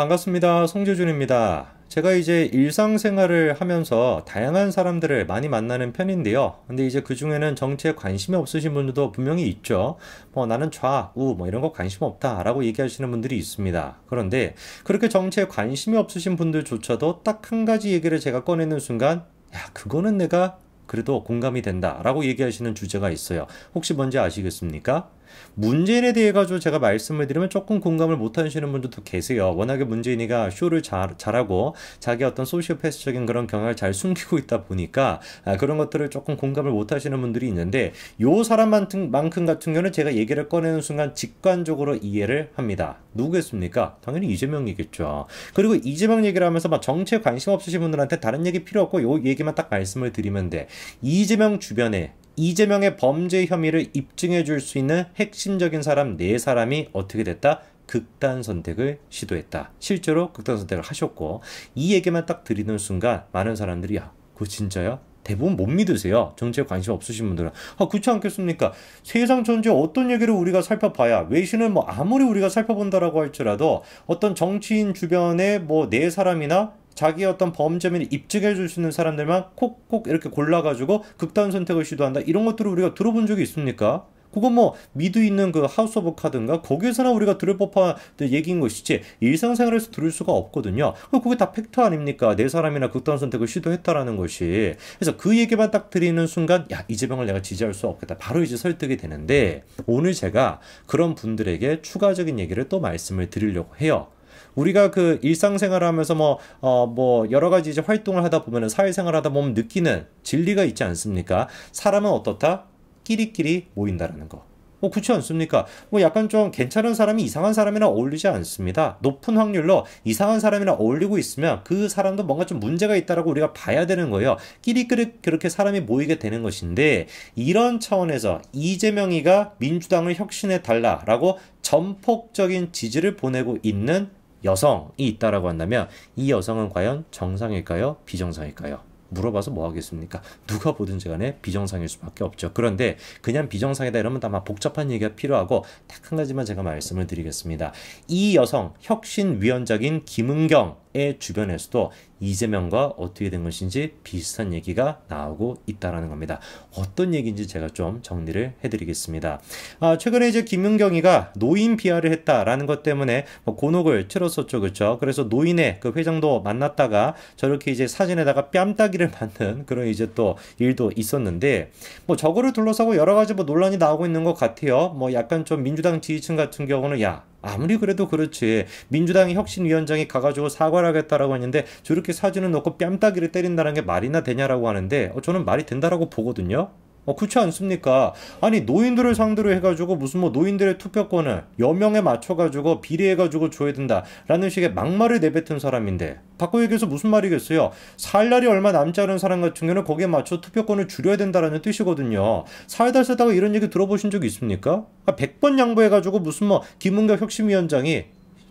반갑습니다. 송재준입니다. 제가 이제 일상생활을 하면서 다양한 사람들을 많이 만나는 편인데요. 근데 이제 그 중에는 정치에 관심이 없으신 분들도 분명히 있죠. 뭐 나는 좌, 우, 뭐 이런 거 관심 없다라고 얘기하시는 분들이 있습니다. 그런데 그렇게 정치에 관심이 없으신 분들조차도 딱 한 가지 얘기를 제가 꺼내는 순간, 야, 그거는 내가 그래도 공감이 된다라고 얘기하시는 주제가 있어요. 혹시 뭔지 아시겠습니까? 문재인에 대해 가지고 제가 말씀을 드리면 조금 공감을 못 하시는 분들도 계세요. 워낙에 문재인이가 쇼를 잘, 잘하고 자기 어떤 소시오패스적인 그런 경향을 잘 숨기고 있다 보니까 아, 그런 것들을 조금 공감을 못 하시는 분들이 있는데 요사람 만큼 같은 경우는 제가 얘기를 꺼내는 순간 직관적으로 이해를 합니다. 누구겠습니까? 당연히 이재명이겠죠. 그리고 이재명 얘기를 하면서 막 정치에 관심 없으신 분들한테 다른 얘기 필요 없고 요 얘기만 딱 말씀을 드리면 돼. 이재명 주변에 이재명의 범죄 혐의를 입증해 줄 수 있는 핵심적인 사람 네 사람이 어떻게 됐다? 극단 선택을 시도했다. 실제로 극단 선택을 하셨고 이 얘기만 딱 드리는 순간 많은 사람들이 야, 그거 진짜야? 대부분 못 믿으세요. 정치에 관심 없으신 분들은. 아, 그렇지 않겠습니까? 세상 전체 어떤 얘기를 우리가 살펴봐야 외신을 뭐 아무리 우리가 살펴본다라고 할지라도 어떤 정치인 주변에 뭐 네 사람이나 자기 어떤 범죄면을 입증해 줄 수 있는 사람들만 콕콕 이렇게 골라가지고 극단 선택을 시도한다. 이런 것들을 우리가 들어본 적이 있습니까? 그건 뭐 미드 있는 그 하우스 오브 카든가 거기에서나 우리가 들을 법한 얘기인 것이지 일상생활에서 들을 수가 없거든요. 그게 다 팩트 아닙니까? 내 사람이나 극단 선택을 시도했다라는 것이. 그래서 그 얘기만 딱 드리는 순간 야 이재명을 내가 지지할 수 없겠다. 바로 이제 설득이 되는데 오늘 제가 그런 분들에게 추가적인 얘기를 또 말씀을 드리려고 해요. 우리가 그 일상생활 하면서 뭐, 어, 뭐, 여러 가지 이제 활동을 하다 보면은 사회생활 하다 보면 느끼는 진리가 있지 않습니까? 사람은 어떻다? 끼리끼리 모인다라는 거. 뭐 그렇지 않습니까? 뭐 약간 좀 괜찮은 사람이 이상한 사람이랑 어울리지 않습니다. 높은 확률로 이상한 사람이랑 어울리고 있으면 그 사람도 뭔가 좀 문제가 있다라고 우리가 봐야 되는 거예요. 끼리끼리 그렇게 사람이 모이게 되는 것인데 이런 차원에서 이재명이가 민주당을 혁신해 달라라고 전폭적인 지지를 보내고 있는 여성이 있다라고 한다면 이 여성은 과연 정상일까요? 비정상일까요? 물어봐서 뭐 하겠습니까? 누가 보든지 간에 네, 비정상일 수밖에 없죠. 그런데 그냥 비정상이다 이러면 다만 복잡한 얘기가 필요하고 딱 한 가지만 제가 말씀을 드리겠습니다. 이 여성 혁신위원장인 김은경 의 주변에서도 이재명과 어떻게 된 것인지 비슷한 얘기가 나오고 있다라는 겁니다. 어떤 얘기인지 제가 좀 정리를 해드리겠습니다. 아, 최근에 이제 김윤경이가 노인 비하를 했다라는 것 때문에 뭐 곤혹을 치렀었죠, 그렇죠? 그래서 노인의 그 회장도 만났다가 저렇게 이제 사진에다가 뺨따기를 받는 그런 이제 또 일도 있었는데 뭐 저거를 둘러싸고 여러 가지 뭐 논란이 나오고 있는 것 같아요. 뭐 약간 좀 민주당 지지층 같은 경우는 야 아무리 그래도 그렇지 민주당의 혁신위원장이 가가지고 사과를 하겠다라고 했는데 저렇게 사진을 놓고 뺨따기를 때린다는 게 말이나 되냐라고 하는데 어, 저는 말이 된다라고 보거든요. 어, 그렇지 않습니까? 아니 노인들을 상대로 해가지고 무슨 뭐 노인들의 투표권을 여명에 맞춰가지고 비례해가지고 줘야 된다라는 식의 막말을 내뱉은 사람인데 바꿔 얘기해서 무슨 말이겠어요? 살 날이 얼마 남지 않은 사람 같은 경우는 거기에 맞춰 투표권을 줄여야 된다라는 뜻이거든요. 살다 살다가 이런 얘기 들어보신 적 있습니까? 100번 그러니까 양보해가지고 무슨 뭐 김은경 혁신위원장이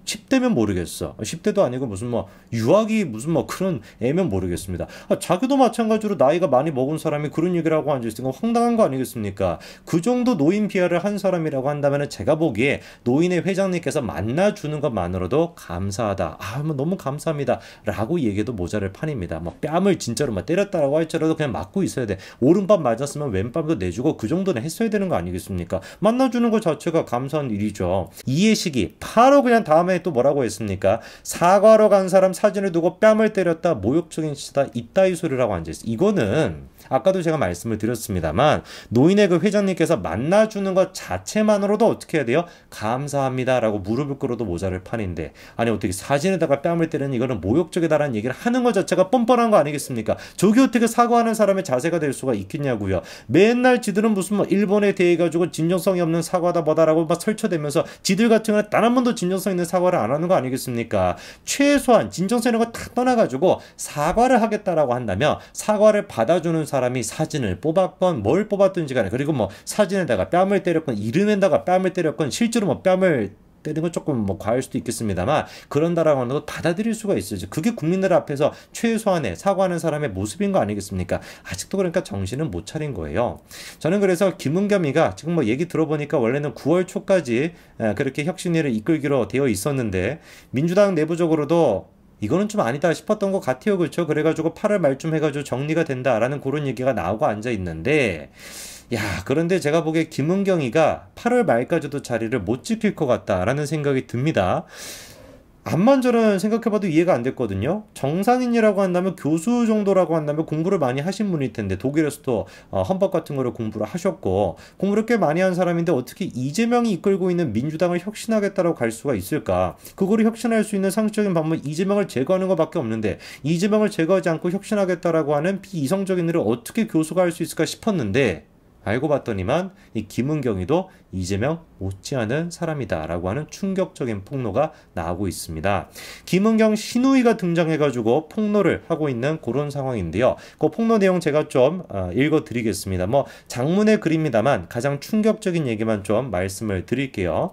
10대면 모르겠어. 10대도 아니고 무슨 뭐 유학이 무슨 뭐 그런 애면 모르겠습니다. 아, 자기도 마찬가지로 나이가 많이 먹은 사람이 그런 얘기를 하고 앉아있으건 황당한 거 아니겠습니까? 그 정도 노인 비하를 한 사람이라고 한다면 제가 보기에 노인의 회장님께서 만나주는 것만으로도 감사하다. 아, 뭐 너무 감사합니다. 라고 얘기도 모자랄 판입니다. 뭐 뺨을 진짜로 막 때렸다라고 할지라도 그냥 맞고 있어야 돼. 오른밤 맞았으면 왼밤도 내주고 그 정도는 했어야 되는 거 아니겠습니까? 만나주는 것 자체가 감사한 일이죠. 이해 시기 바로 그냥 다음에 또 뭐라고 했습니까? 사과로 간 사람 사진을 두고 뺨을 때렸다 모욕적인 시다 이따위 소리라고 앉아있어. 이거는 아까도 제가 말씀을 드렸습니다만 노인의 그 회장님께서 만나주는 것 자체만으로도 어떻게 해야 돼요? 감사합니다라고 무릎을 꿇어도 모자를 판인데 아니 어떻게 사진에다가 뺨을 때리는 이거는 모욕적이다라는 얘기를 하는 것 자체가 뻔뻔한 거 아니겠습니까? 저게 어떻게 사과하는 사람의 자세가 될 수가 있겠냐고요. 맨날 지들은 무슨 뭐 일본에 대해 가지고 진정성이 없는 사과다 뭐다라고 막 설쳐대면서 지들 같은 경우는 단한 번도 진정성 있는 사과를 안 하는 거 아니겠습니까? 최소한 진정성 이런 거다 떠나가지고 사과를 하겠다라고 한다면 사과를 받아주는 사람이 사진을 뽑았건 뭘 뽑았든지 간에 그리고 뭐 사진에다가 뺨을 때렸건 이름에다가 뺨을 때렸건 실제로 뭐 뺨을 때리는 건 조금 뭐 과할 수도 있겠습니다만 그런다라고 하는 걸 받아들일 수가 있어요. 그게 국민들 앞에서 최소한의 사과하는 사람의 모습인 거 아니겠습니까? 아직도 그러니까 정신은 못 차린 거예요. 저는 그래서 김은겸이가 지금 뭐 얘기 들어보니까 원래는 9월 초까지 그렇게 혁신위를 이끌기로 되어 있었는데 민주당 내부적으로도 이거는 좀 아니다 싶었던 것 같아요. 그렇죠? 그래가지고 8월 말쯤 해가지고 정리가 된다라는 그런 얘기가 나오고 앉아있는데 야 그런데 제가 보기에 김은경이가 8월 말까지도 자리를 못 지킬 것 같다라는 생각이 듭니다. 암만 저는 생각해봐도 이해가 안 됐거든요. 정상인이라고 한다면 교수 정도라고 한다면 공부를 많이 하신 분일 텐데 독일에서도 어, 헌법 같은 거를 공부를 하셨고 공부를 꽤 많이 한 사람인데 어떻게 이재명이 이끌고 있는 민주당을 혁신하겠다고갈 수가 있을까? 그거를 혁신할 수 있는 상식적인 방법은 이재명을 제거하는 것밖에 없는데 이재명을 제거하지 않고 혁신하겠다라고 하는 비이성적인 일을 어떻게 교수가 할 수 있을까 싶었는데 알고 봤더니만 이 김은경이도 이재명 못지않은 사람이다라고 하는 충격적인 폭로가 나오고 있습니다. 김은경 신우이가 등장해가지고 폭로를 하고 있는 그런 상황인데요. 그 폭로 내용 제가 좀 어, 읽어드리겠습니다. 뭐 장문의 글입니다만 가장 충격적인 얘기만 좀 말씀을 드릴게요.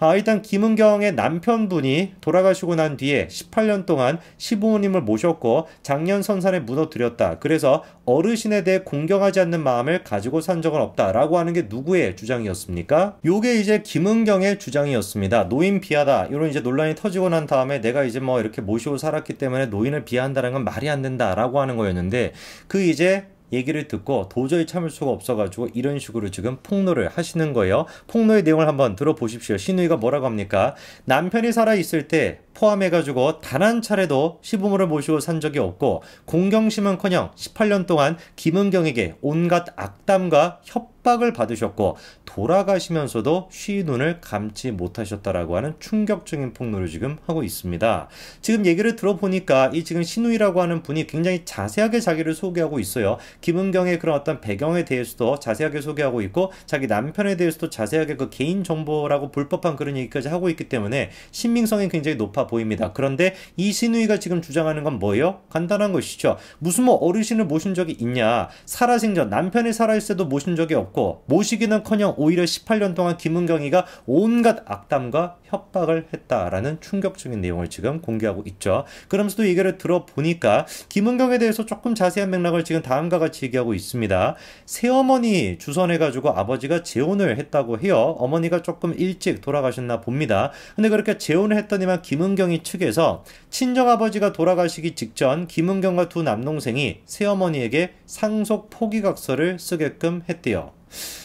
아, 일단 김은경의 남편분이 돌아가시고 난 뒤에 18년 동안 시부모님을 모셨고 작년 선산에 묻어드렸다. 그래서 어르신에 대해 공경하지 않는 마음을 가지고 산 적은 없다라고 하는 게 누구의 주장이었습니까? 않을까? 요게 이제 김은경의 주장이었습니다. 노인 비하다. 이런 이제 논란이 터지고 난 다음에 내가 이제 뭐 이렇게 모시고 살았기 때문에 노인을 비하한다는 건 말이 안 된다라고 하는 거였는데 그 이제 얘기를 듣고 도저히 참을 수가 없어가지고 이런 식으로 지금 폭로를 하시는 거예요. 폭로의 내용을 한번 들어보십시오. 신우이가 뭐라고 합니까? 남편이 살아있을 때 포함해가지고 단 한 차례도 시부모를 모시고 산 적이 없고 공경심은커녕 18년 동안 김은경에게 온갖 악담과 협박 압박을 받으셨고 돌아가시면서도 쉬 눈을 감지 못하셨다라고 하는 충격적인 폭로를 지금 하고 있습니다. 지금 얘기를 들어보니까 이 지금 신우이라고 하는 분이 굉장히 자세하게 자기를 소개하고 있어요. 김은경의 그런 어떤 배경에 대해서도 자세하게 소개하고 있고 자기 남편에 대해서도 자세하게 그 개인 정보라고 불법한 그런 얘기까지 하고 있기 때문에 신빙성이 굉장히 높아 보입니다. 그런데 이 신우이가 지금 주장하는 건 뭐예요? 간단한 것이죠. 무슨 뭐 어르신을 모신 적이 있냐? 살아생전 남편이 살아있을 때도 모신 적이 없고 했고 모시기는커녕 오히려 18년 동안 김은경이가 온갖 악담과 협박을 했다라는 충격적인 내용을 지금 공개하고 있죠. 그러면서도 얘기를 들어보니까 김은경에 대해서 조금 자세한 맥락을 지금 다음과 같이 얘기하고 있습니다. 새어머니 주선해가지고 아버지가 재혼을 했다고 해요. 어머니가 조금 일찍 돌아가셨나 봅니다. 근데 그렇게 재혼을 했더니만 김은경이 측에서 친정아버지가 돌아가시기 직전 김은경과 두 남동생이 새어머니에게 상속 포기각서를 쓰게끔 했대요.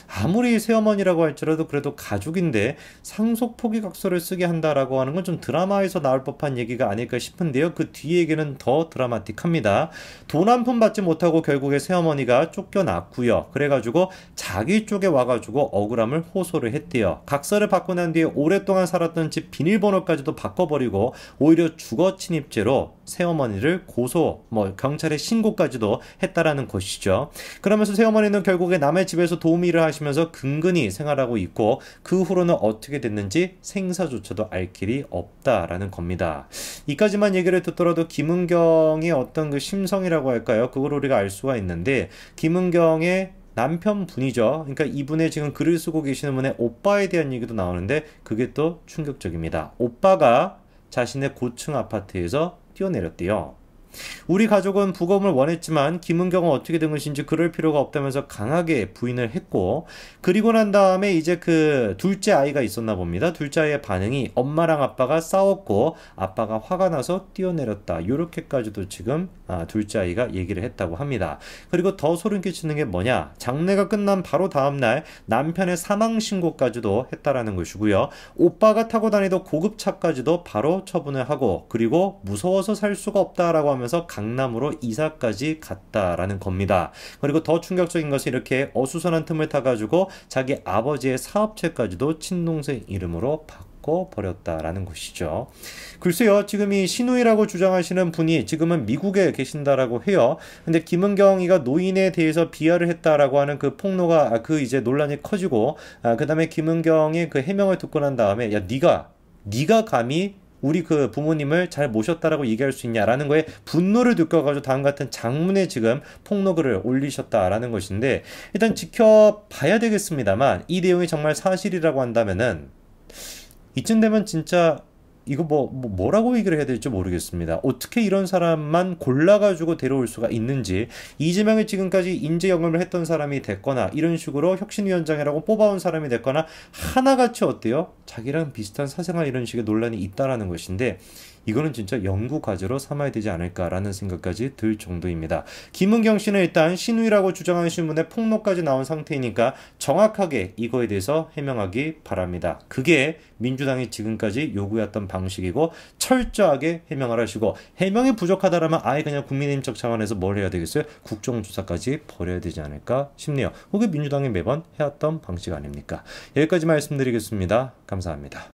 아무리 새어머니라고 할지라도 그래도 가족인데 상속 포기 각서를 쓰게 한다라고 하는 건 좀 드라마에서 나올 법한 얘기가 아닐까 싶은데요. 그 뒤에 얘기는 더 드라마틱합니다. 돈 한 푼 받지 못하고 결국에 새어머니가 쫓겨났고요. 그래가지고 자기 쪽에 와가지고 억울함을 호소를 했대요. 각서를 받고 난 뒤에 오랫동안 살았던 집 비밀번호까지도 바꿔버리고 오히려 주거 침입죄로 새어머니를 고소, 뭐 경찰에 신고까지도 했다라는 것이죠. 그러면서 새어머니는 결국에 남의 집에서 돈 도우미를 하시면서 근근히 생활하고 있고 그 후로는 어떻게 됐는지 생사조차도 알 길이 없다라는 겁니다. 이까지만 얘기를 듣더라도 김은경의 어떤 그 심성이라고 할까요? 그걸 우리가 알 수가 있는데 김은경의 남편분이죠. 그러니까 이분의 지금 글을 쓰고 계시는 분의 오빠에 대한 얘기도 나오는데 그게 또 충격적입니다. 오빠가 자신의 고층 아파트에서 뛰어내렸대요. 우리 가족은 부검을 원했지만 김은경은 어떻게 된 것인지 그럴 필요가 없다면서 강하게 부인을 했고 그리고 난 다음에 이제 그 둘째 아이가 있었나 봅니다. 둘째 아이의 반응이 엄마랑 아빠가 싸웠고 아빠가 화가 나서 뛰어내렸다. 이렇게까지도 지금 아, 둘째 아이가 얘기를 했다고 합니다. 그리고 더 소름 끼치는 게 뭐냐? 장례가 끝난 바로 다음 날 남편의 사망 신고까지도 했다라는 것이고요. 오빠가 타고 다니던 고급차까지도 바로 처분을 하고 그리고 무서워서 살 수가 없다라고 하면 하면서 강남으로 이사까지 갔다라는 겁니다. 그리고 더 충격적인 것은 이렇게 어수선한 틈을 타가지고 자기 아버지의 사업체까지도 친동생 이름으로 바꿔 버렸다라는 것이죠. 글쎄요, 지금 이 신우이라고 주장하시는 분이 지금은 미국에 계신다라고 해요. 근데 김은경이가 노인에 대해서 비하를 했다라고 하는 그 폭로가 아, 그 이제 논란이 커지고 아, 그다음에 김은경의 그 해명을 듣고 난 다음에 야 네가 네가 감히 우리 그 부모님을 잘 모셨다라고 얘기할 수 있냐라는 거에 분노를 느껴가지고 다음 같은 장문에 지금 폭로글을 올리셨다라는 것인데 일단 지켜봐야 되겠습니다만 이 내용이 정말 사실이라고 한다면은 이쯤 되면 진짜 이거 뭐, 뭐, 뭐 라고 얘기를 해야 될지 모르겠습니다. 어떻게 이런 사람만 골라가지고 데려올 수가 있는지 이재명이 지금까지 인재 영업을 했던 사람이 됐거나 이런 식으로 혁신위원장이라고 뽑아온 사람이 됐거나 하나같이 어때요? 자기랑 비슷한 사생활 이런 식의 논란이 있다라는 것인데 이거는 진짜 연구 과제로 삼아야 되지 않을까라는 생각까지 들 정도입니다. 김은경 씨는 일단 신우라고주장하 신문에 폭로까지 나온 상태이니까 정확하게 이거에 대해서 해명하기 바랍니다. 그게 민주당이 지금까지 요구했던 방식이고 철저하게 해명을 하시고 해명이 부족하다라면 아예 그냥 국민의힘 측 차원에서 뭘 해야 되겠어요? 국정조사까지 벌여야 되지 않을까 싶네요. 그게 민주당이 매번 해왔던 방식 아닙니까? 여기까지 말씀드리겠습니다. 감사합니다.